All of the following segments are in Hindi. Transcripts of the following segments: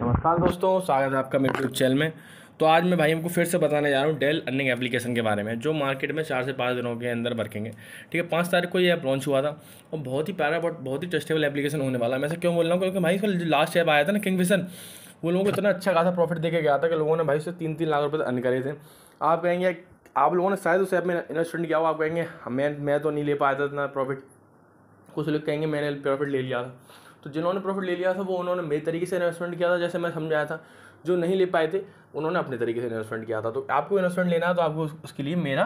नमस्कार दोस्तों स्वागत है आपका मेरे यूट्यूब चैनल में तो आज मैं भाई हमको फिर से बताने जा रहा हूँ डेल अर्निंग एप्लीकेशन के बारे में जो मार्केट में चार से पाँच दिनों के अंदर बरकेंगे ठीक है पाँच तारीख को ये ऐप लॉन्च हुआ था और बहुत ही प्यारा बट बहुत ही ट्रस्टेबल एप्लीकेशन होने वाला है मैं से क्यों बोल रहा हूँ क्योंकि भाई इसका लास्ट ऐप आया था ना किंग विजन वो लोगों को इतना अच्छा खासा प्रॉफिट देकर गया था कि लोगों ने भाई उससे तीन तीन लाख रुपये अर्न करे थे आप कहेंगे आप लोगों ने शायद उस ऐप में इन्वेस्टमेंट किया हो आप कहेंगे मैं मैं तो नहीं ले पाया था इतना प्रॉफिट कुछ लोग कहेंगे मैंने प्रॉफिट ले लिया था तो जिन्होंने प्रॉफिट ले लिया था वो उन्होंने मेरे तरीके से इन्वेस्टमेंट किया था जैसे मैं समझाया था जो नहीं ले पाए थे उन्होंने अपने तरीके से इन्वेस्टमेंट किया था तो आपको इन्वेस्टमेंट लेना है तो आपको उसके लिए मेरा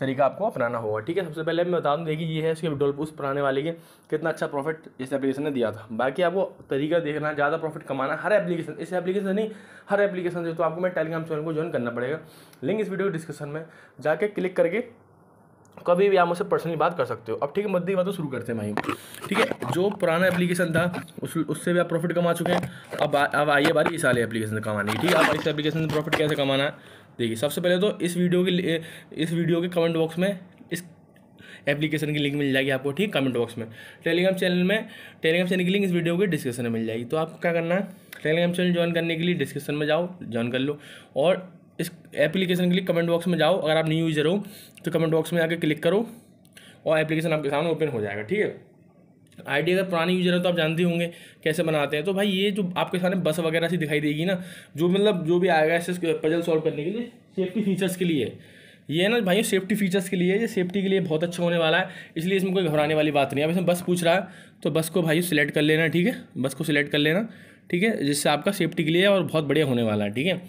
तरीका आपको अपनाना होगा ठीक है सबसे पहले मैं बता दूँ देखिए ये है उसके डोल उस पुराने वाले के कितना अच्छा प्रॉफिट इस एप्लीकेशन ने दिया था बाकी आपको तरीका देखना ज़्यादा प्रॉफिट कमाना हर एप्लीकेशन इस एप्लीकेशन नहीं हर एप्लीकेशन से तो आपको मैं टेलीग्राम चैनल को ज्वाइन करना पड़ेगा लिंक इस वीडियो के डिस्क्रिप्शन में जाके क्लिक करके कभी भी आप मुझसे पर्सनली बात कर सकते हो अब ठीक है मध्य बात तो शुरू करते हैं भाई ठीक है जो पुराना एप्लीकेशन था उस उससे भी आप प्रॉफिट कमा चुके हैं अब अब आइए बारी इस वाले एप्लीकेशन से कमाने की ठीक है आप इस एप्लीकेशन से प्रॉफिट कैसे कमाना है देखिए सबसे पहले तो इस वीडियो के इस वीडियो के कमेंट बॉक्स में इस एप्लीकेशन की लिंक मिल जाएगी आपको ठीक कमेंट बॉक्स में टेलीग्राम चैनल में टेलीग्राम चैनल की लिंक इस वीडियो के डिस्क्रिप्शन में मिल जाएगी तो आपको क्या करना है टेलीग्राम चैनल ज्वाइन करने के लिए डिस्क्रिप्शन में जाओ ज्वाइन कर लो और इस एप्लीकेशन के लिए कमेंट बॉक्स में जाओ अगर आप न्यू यूज़र हो तो कमेंट बॉक्स में आकर क्लिक करो और एप्लीकेशन आपके सामने ओपन हो जाएगा ठीक है आईडी अगर पुराने यूजर है तो आप जानते होंगे कैसे बनाते हैं तो भाई ये जो आपके सामने बस वगैरह सी दिखाई देगी ना जो मतलब जो भी आएगा इस पजल सॉल्व करने के लिए सेफ्टी फीचर्स के लिए ये ना भाई सेफ्टी फीचर्स के लिए ये सेफ्टी के लिए बहुत अच्छा होने वाला है इसलिए इसमें कोई घबराने वाली बात नहीं है अब इसमें बस पूछ रहा है तो बस को भाई सिलेक्ट कर लेना ठीक है बस को सिलेक्ट कर लेना ठीक है जिससे आपका सेफ्टी के लिए और बहुत बढ़िया होने वाला है ठीक है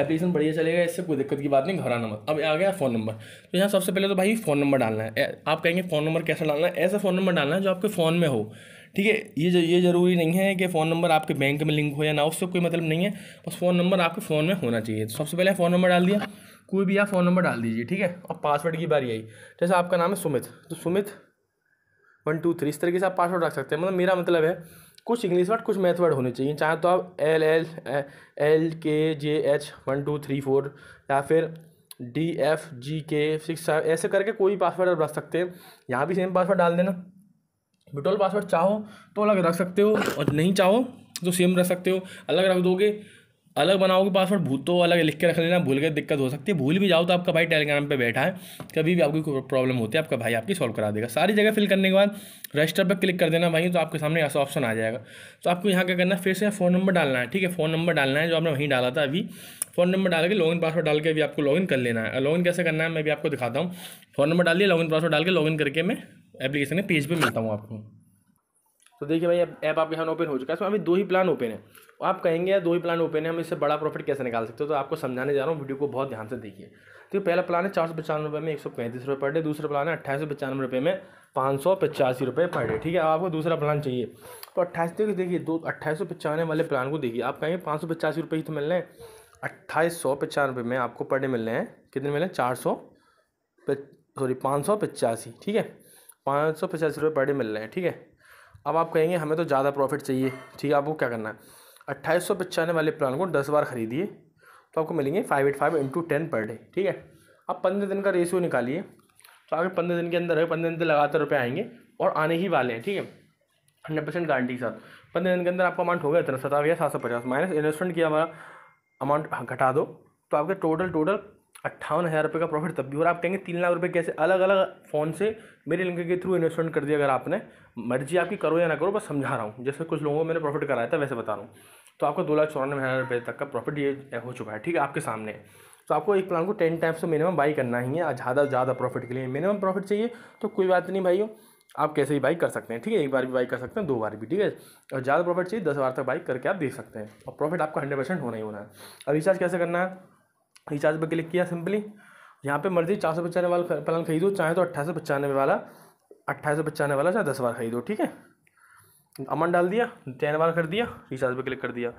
एप्लीकेशन बढ़िया चलेगा इससे कोई दिक्कत की बात नहीं घबरा मत अब आ गया फ़ोन नंबर तो यहाँ सबसे पहले तो भाई फ़ोन नंबर डालना है आप कहेंगे फ़ोन नंबर कैसा डालना है ऐसा फ़ोन नंबर डालना है जो आपके फ़ोन में हो ठीक है ये ये ज़रूरी नहीं है कि फ़ोन नंबर आपके बैंक में लिंक हो या ना उससे कोई मतलब नहीं है बस फ़ोन नंबर आपके फ़ोन में होना चाहिए तो सबसे पहले फ़ोन नंबर डाल दिया कोई भी आप फ़ोन नंबर डाल दीजिए ठीक है और पासवर्ड की बारी आई जैसे आपका नाम है सुमित तो सुमित वन टू थ्री इस तरीके से आप पासवर्ड रख सकते हैं मतलब मेरा मतलब है कुछ इंग्लिश वर्ड कुछ मैथ वर्ड होने चाहिए चाहे तो आप L L L K J H one two three four या फिर डी एफ जी के सिक्स फाइव ऐसे करके कोई भी पासवर्ड आप रख सकते हैं यहाँ भी सेम पासवर्ड डाल देना बिटोल पासवर्ड चाहो तो अलग रख सकते हो और नहीं चाहो तो सेम रख सकते हो अलग रख दोगे अलग बनाओगे पासवर्ड भूत तो अलग लिख के रख लेना भूल गए दिक्कत हो सकती है भूल भी जाओ तो आपका भाई टेलीग्राम पे बैठा है कभी भी आपकी कोई प्रॉब्लम होती है आपका भाई आपकी सॉल्व करा देगा सारी जगह फिल करने के बाद रजिस्टर पर क्लिक कर देना भाई तो आपके सामने ऐसा ऑप्शन आ जाएगा तो आपको यहाँ क्या करना फिर से फ़ोन नंबर डालना है ठीक है फ़ोन नंबर डालना है जो आपने वहीं डाला था अभी फ़ोन नंबर डाल के लॉगिन पासवर्ड डाल के अभी आपको लॉगिन कर लेना है लॉगिन कैसे करना है मैं भी आपको दिखाता हूँ फ़ोन नंबर डाल दिया लॉगिन पासवर्ड डाल के लॉगिन करके मैं एप्लीकेशन के पेज पर मिलता हूँ आपको तो देखिए भाई ऐप आपके यहाँ ओपन हो चुका है इसमें अभी दो ही प्लान ओपन है आप कहेंगे यार दो ही प्लान ओपन है हम इससे बड़ा प्रॉफिट कैसे निकाल सकते हो तो आपको समझाने जा रहा हूँ वीडियो को बहुत ध्यान से देखिए तो पहला प्लान है चार सौ पचानवे रुपये में एक सौ पैंतीस रुपये पर डे दूसरा प्लान है अट्ठाईस सौ पचानवे रुपये में पाँच सौ पचासी रुपये पर डे ठीक है आपको दूसरा प्लान चाहिए तो अट्ठाईस तो देखिए दो अट्ठाईस सौ पचानवे वाले प्लान को देखिए आप कहेंगे पाँच सौ पचासी रुपये ही तो मिल रहे हैं अट्ठाईस सौ पचानवे में आपको पर डे मिल रहे हैं कितने मिले चार सौ सॉरी पाँच सौ पचासी ठीक है पाँच सौ पचासी रुपये पर डे मिल रहे हैं ठीक है अब आप कहेंगे हमें तो ज़्यादा प्रॉफिट चाहिए ठीक है आपको क्या करना है अट्ठाईस सौ वाले प्लान को दस बार खरीदिए तो आपको मिलेंगे five eight five into ten per day ठीक है आप पंद्रह दिन का रेशियो निकालिए तो आगे पंद्रह दिन के अंदर है पंद्रह दिन लगातार रुपये आएंगे और आने ही वाले हैं ठीक है हंड्रेड परसेंट गारंटी के साथ पंद्रह दिन के अंदर आपका अमाउंट हो गया इतना सतावे सात सौ पचास माइनस इन्वेस्टमेंट किया हमारा अमाउंट घटा दो तो आपके टोटल टोटल अट्ठावन हज़ार रुपये का प्रॉफिट तब भी हो रहा आप कहेंगे तीन लाख रुपये कैसे अलग अलग फ़ोन से मेरे लिंक के थ्रू इन्वेस्टमेंट कर दिया अगर आपने मर्जी आपकी करो या ना करो बस समझा रहा हूँ जैसे कुछ लोगों को मैंने प्रॉफिट कराया था वैसे बता रहा हूँ तो आपको दो लाख चौरानवे हज़ार रुपये तक का प्रॉफिट ये हो चुका है ठीक है आपके सामने तो आपको एक प्लान को टेन टाइम्स तो मिनिमम बाई करना ही है ज़्यादा ज़्यादा प्रॉफिट के लिए मिनिमम प्रॉफिट चाहिए तो कोई बात नहीं भाई आप कैसे ही बाई कर सकते हैं ठीक है एक बार भी बाई कर सकते हैं दो बार भी ठीक है और ज़्यादा प्रॉफिट चाहिए दस बार तक बाई करके आप देख सकते हैं और प्रॉफिट आपको हंड्रेड परसेंट होना ही होना है अब रिचार्ज कैसे करना है रिचार्ज पर क्लिक किया सिंपली यहाँ पे मर्जी चार सौ पचानवे वाला प्लान खरीदो चाहे तो अट्ठाईस सौ पचानवे वाला अट्ठाईस सौ पचानवे वाला चाहे दस बार खरीदो ठीक है अमन डाल दिया टेन बार कर दिया रिचार्ज पर क्लिक कर दिया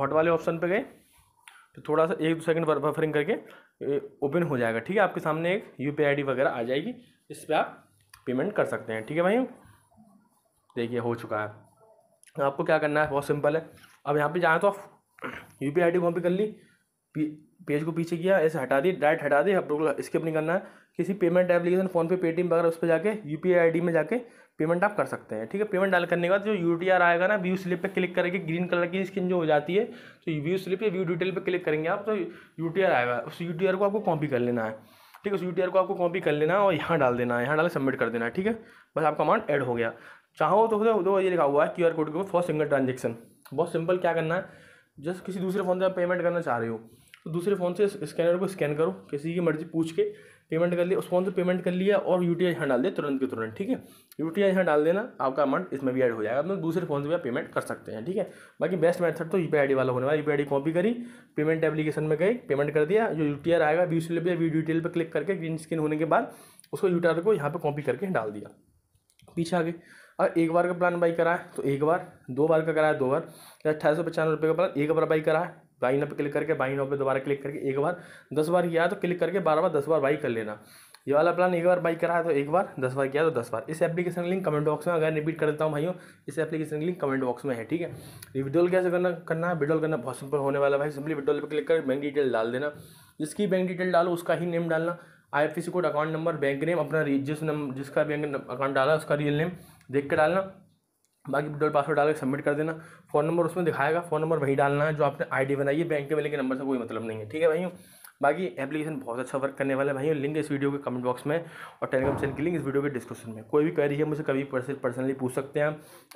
हॉट वाले ऑप्शन पे गए तो थोड़ा सा एक दो सेकंड बफरिंग करके ओपन हो जाएगा ठीक है आपके सामने एक यू पी वगैरह आ जाएगी इस पर आप पेमेंट कर सकते हैं ठीक है भाई देखिए हो चुका है आपको क्या करना है बहुत सिंपल है अब यहाँ पे जाए तो आप U P I D copy कर ली पेज को पीछे किया ऐसे हटा दी डायरेक्ट हटा दी आप लोग स्किप नहीं करना है किसी पेमेंट एप्लीकेशन फोनपे पेटीएम वगैरह उस पर जाके यू पी आई में जाके पेमेंट आप कर सकते हैं ठीक है पेमेंट डाल करने के बाद जो यू टी आर आएगा ना व्यू स्लिप पे क्लिक करके ग्रीन कलर की स्किन जो हो जाती है तो व्यू स्लिप या व्यू डिटेल पे क्लिक करेंगे आप तो यू टी आर आएगा उस यू टी को आपको कॉपी कर लेना है ठीक है उस यू टी आर को आपको कॉपी कर लेना है और यहाँ डाल देना है यहाँ डाल सबमिट कर देना है ठीक है बस आपका अमाउंट एड हो गया चाहो तो दो ये लिखा हुआ है क्यू आर कोड के फॉर सिंगल ट्रांजेक्शन बहुत सिंपल क्या करना है जस्ट किसी दूसरे फ़ोन से आप पेमेंट करना चाह रहे हो तो दूसरे फ़ोन से स्कैनर को स्कैन करो किसी की मर्ज़ी पूछ के पेमेंट कर लिया उस फ़ोन से पेमेंट कर लिया और यू टी आई यहाँ डाल दिया तुरंत के तुरंत ठीक है यू टी आई यहाँ डाल देना आपका अमाउंट इसमें भी ऐड हो जाएगा मतलब दूसरे फ़ोन से भी आप पेमेंट कर सकते हैं ठीक है बाकी बेस्ट मेथड तो यू पी आई डी वाला होने वाला यू पी आई कॉपी करी पेमेंट एप्लीकेशन में गई पेमेंट कर दिया जो यू टी आर आएगा बी स्लिप या डिटेल पर क्लिक करके ग्रीन स्क्रीन होने के बाद उसको यू टी आर को यहाँ पर कॉपी करके डाल दिया पीछे आगे अगर एक बार का प्लान बाई कराए तो एक बार दो बार का कराया दो बार या अट्ठाईस सौ पचानवे रुपये का प्लान एक बार बाई कराए बाई नाव क्लिक करके बाई नाव पर दोबारा क्लिक करके एक बार दस बार किया तो क्लिक करके बारह बार दस बार बाई कर लेना ये वाला प्लान एक बार बाई करा है तो एक बार दस बार किया तो दस बार इस एप्लीकेशन का लिंक कमेंट बॉक्स में अगर रिपीट कर देता हूँ भाइयों इस एप्लीकेशन का लिंक कमेंट बॉक्स में है ठीक है विड्रॉल कैसे करना करना है विड्रॉल करना बहुत सिंपल होने वाला भाई सिंपली विड्रॉल पर क्लिक कर बैंक डिटेल डाल देना जिसकी बैंक डिटेल डालो उसका ही नेम डालना I F code account number bank name अपना जिस नंबर जिसका बैंक अकाउंट डाला उसका रियल नेम देख के डालना बाकी डिटेल पासवर्ड के सबमिट कर देना फ़ोन नंबर उसमें दिखाएगा फ़ोन नंबर वही डालना है जो आपने आईडी बनाई है बैंक के वाले के नंबर से कोई मतलब नहीं है ठीक है भाइयों बाकी एप्लीकेशन बहुत अच्छा वर्क करने वाला है भाइयों लिंक इस वीडियो के कमेंट बॉक्स में और टेलीग्राम चैनल की लिंक इस वीडियो के डिस्क्रिप्शन में कोई भी क्वेरी है मुझे कभी पर्सनली पूछ सकते हैं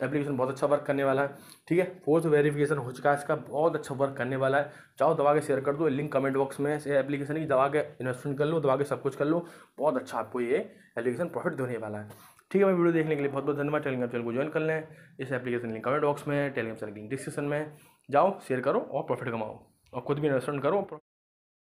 एप्लीकेशन बहुत अच्छा वर्क करने वाला है ठीक है फोर्थ वेरिफिकेशन हो चुका है इसका बहुत अच्छा वर्क करने वाला है चाहो दवा के शेयर कर दो लिंक कमेंट बॉक्स में एप्लीकेशन की दवा के इन्वेस्टमेंट कर लो दवा के सब कुछ कर लो बहुत अच्छा आपको ये एप्लीकेशन प्रॉफिट देने वाला है ठीक है मैं वीडियो देखने के लिए बहुत बहुत धन्यवाद टेलीग्राम चैनल को ज्वाइन कर लें इस एप्लीकेशन लिंक कमेंट बॉक्स में टेलीग्राम चैनल लिंक डिस्क्रिप्शन में जाओ शेयर करो और प्रॉफिट कमाओ और खुद भी इन्वेस्टमेंट करो